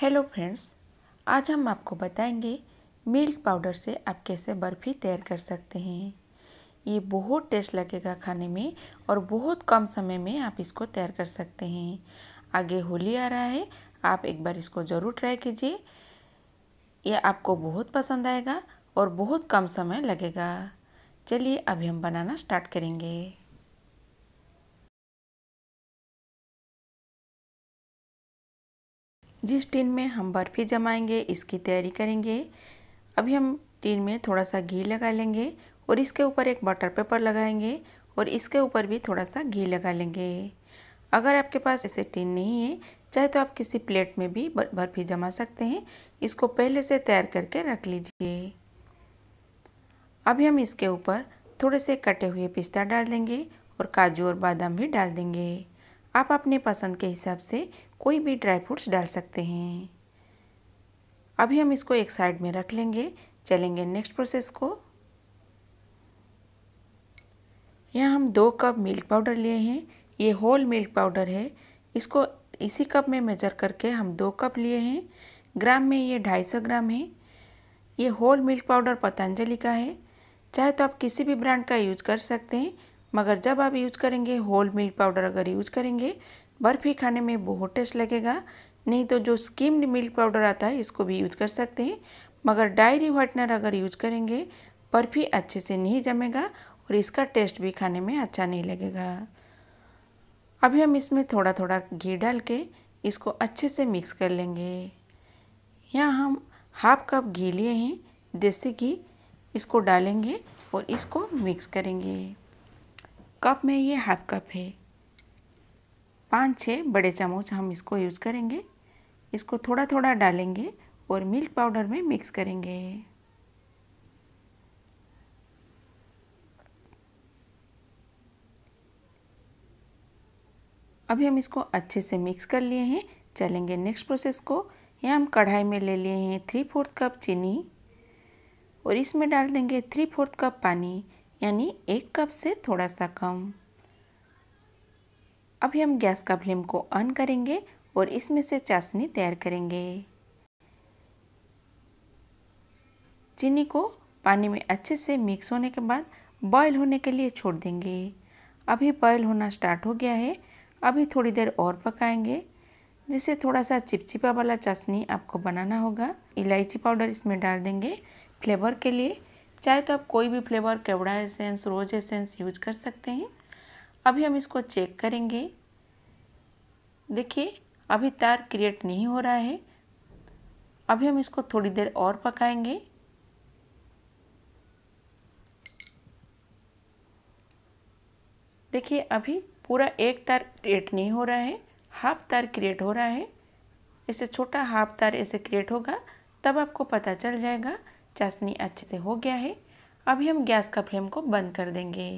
hello friends आज हम आपको बताएंगे मिल्क पाउडर से आप कैसे बर्फ़ी तैयार कर सकते हैं ये बहुत टेस्ट लगेगा खाने में और बहुत कम समय में आप इसको तैयार कर सकते हैं आगे होली आ रहा है आप एक बार इसको ज़रूर ट्राई कीजिए यह आपको बहुत पसंद आएगा और बहुत कम समय लगेगा चलिए अभी हम बनाना स्टार्ट करेंगे जिस टिन में हम बर्फ़ी जमाएंगे इसकी तैयारी करेंगे अभी हम टिन में थोड़ा सा घी लगा लेंगे और इसके ऊपर एक बटर पेपर लगाएंगे और इसके ऊपर भी थोड़ा सा घी लगा लेंगे अगर आपके पास ऐसे टिन नहीं है चाहे तो आप किसी प्लेट में भी बर्फ़ी जमा सकते हैं इसको पहले से तैयार करके रख लीजिए अभी हम इसके ऊपर थोड़े से कटे हुए पिस्ता डाल देंगे और काजू और बादाम भी डाल देंगे आप अपने पसंद के हिसाब से कोई भी ड्राई फ्रूट्स डाल सकते हैं अभी हम इसको एक साइड में रख लेंगे चलेंगे नेक्स्ट प्रोसेस को यहाँ हम दो कप मिल्क पाउडर लिए हैं ये होल मिल्क पाउडर है इसको इसी कप में मेजर करके हम दो कप लिए हैं ग्राम में ये ढाई सौ ग्राम है ये होल मिल्क पाउडर पतंजलि का है चाहे तो आप किसी भी ब्रांड का यूज कर सकते हैं मगर जब आप यूज़ करेंगे होल मिल्क पाउडर अगर यूज़ करेंगे बर्फ़ी खाने में बहुत टेस्ट लगेगा नहीं तो जो स्कीम्ड मिल्क पाउडर आता है इसको भी यूज़ कर सकते हैं मगर डायरी व्हाइटनर अगर यूज़ करेंगे बर्फ़ी अच्छे से नहीं जमेगा और इसका टेस्ट भी खाने में अच्छा नहीं लगेगा अभी हम इसमें थोड़ा थोड़ा घी डाल के इसको अच्छे से मिक्स कर लेंगे यहाँ हम हाफ कप घी लिए हैं देसी घी इसको डालेंगे और इसको मिक्स करेंगे कप में ये हाफ कप है पाँच छः बड़े चम्मच हम इसको यूज़ करेंगे इसको थोड़ा थोड़ा डालेंगे और मिल्क पाउडर में मिक्स करेंगे अभी हम इसको अच्छे से मिक्स कर लिए हैं चलेंगे नेक्स्ट प्रोसेस को यहाँ हम कढ़ाई में ले लिए हैं थ्री फोर्थ कप चीनी और इसमें डाल देंगे थ्री फोर्थ कप पानी यानी एक कप से थोड़ा सा कम अभी हम गैस का फ्लेम को ऑन करेंगे और इसमें से चाशनी तैयार करेंगे चीनी को पानी में अच्छे से मिक्स होने के बाद बॉयल होने के लिए छोड़ देंगे अभी बॉयल होना स्टार्ट हो गया है अभी थोड़ी देर और पकाएंगे जिसे थोड़ा सा चिपचिपा वाला चाशनी आपको बनाना होगा इलायची पाउडर इसमें डाल देंगे फ्लेवर के लिए चाहे तो आप कोई भी फ्लेवर केवड़ा एसेंस रोज एसेंस यूज कर सकते हैं अभी हम इसको चेक करेंगे देखिए अभी तार क्रिएट नहीं हो रहा है अभी हम इसको थोड़ी देर और पकाएंगे देखिए अभी पूरा एक तार क्रिएट नहीं हो रहा है हाफ तार क्रिएट हो रहा है ऐसे छोटा हाफ तार ऐसे क्रिएट होगा तब आपको पता चल जाएगा चाशनी अच्छे से हो गया है अभी हम गैस का फ्लेम को बंद कर देंगे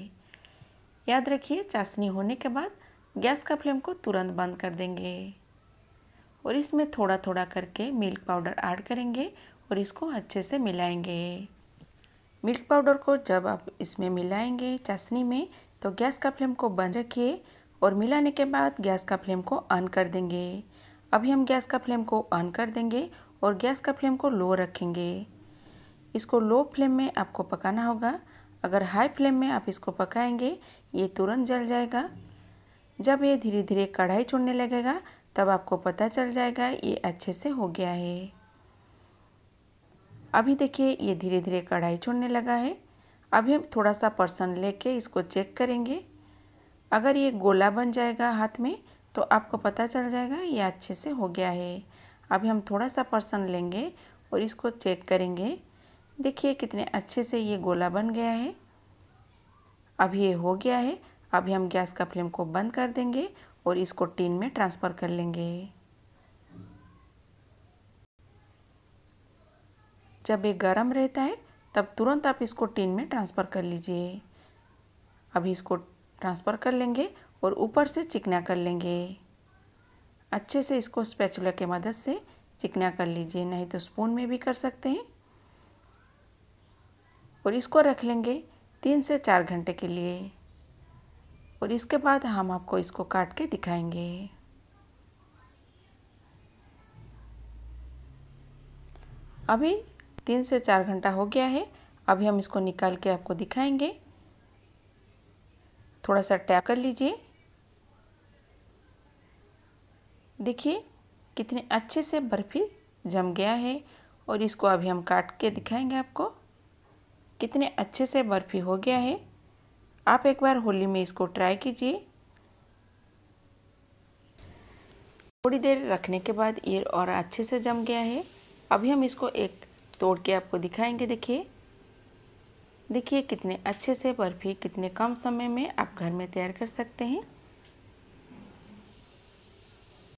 याद रखिए चाशनी होने के बाद गैस का फ्लेम को तुरंत बंद कर देंगे और इसमें थोड़ा थोड़ा करके मिल्क पाउडर ऐड करेंगे और इसको अच्छे से मिलाएंगे मिल्क पाउडर को जब आप इसमें मिलाएंगे चाशनी में तो गैस का फ्लेम को बंद रखिए और मिलाने के बाद गैस का फ्लेम को ऑन कर देंगे अभी हम गैस का फ्लेम को ऑन कर देंगे और गैस का फ्लेम को लो रखेंगे इसको लो फ्लेम में आपको पकाना होगा अगर हाई फ्लेम में आप इसको पकाएंगे ये तुरंत जल जाएगा जब ये धीरे धीरे कढ़ाई चुनने लगेगा तब आपको पता चल जाएगा ये अच्छे से हो गया है अभी देखिए ये धीरे धीरे कढ़ाई चुनने लगा है अभी हम थोड़ा सा पर्सन लेके इसको चेक करेंगे अगर ये गोला बन जाएगा हाथ में तो आपको पता चल जाएगा ये अच्छे से हो गया है अभी हम थोड़ा सा पर्सन लेंगे और इसको चेक करेंगे देखिए कितने अच्छे से ये गोला बन गया है अब ये हो गया है अभी हम गैस का फ्लेम को बंद कर देंगे और इसको टीन में ट्रांसफ़र कर लेंगे जब ये गर्म रहता है तब तुरंत आप इसको टीन में ट्रांसफ़र कर लीजिए अभी इसको ट्रांसफ़र कर लेंगे और ऊपर से चिकना कर लेंगे अच्छे से इसको स्पैचुला के मदद से चिकना कर लीजिए नहीं तो स्पून में भी कर सकते हैं और इसको रख लेंगे तीन से चार घंटे के लिए और इसके बाद हम आपको इसको काट के दिखाएंगे अभी तीन से चार घंटा हो गया है अभी हम इसको निकाल के आपको दिखाएंगे थोड़ा सा टैप कर लीजिए देखिए कितने अच्छे से बर्फ़ी जम गया है और इसको अभी हम काट के दिखाएंगे आपको कितने अच्छे से बर्फ़ी हो गया है आप एक बार होली में इसको ट्राई कीजिए थोड़ी देर रखने के बाद ये और अच्छे से जम गया है अभी हम इसको एक तोड़ के आपको दिखाएंगे देखिए देखिए कितने अच्छे से बर्फ़ी कितने कम समय में आप घर में तैयार कर सकते हैं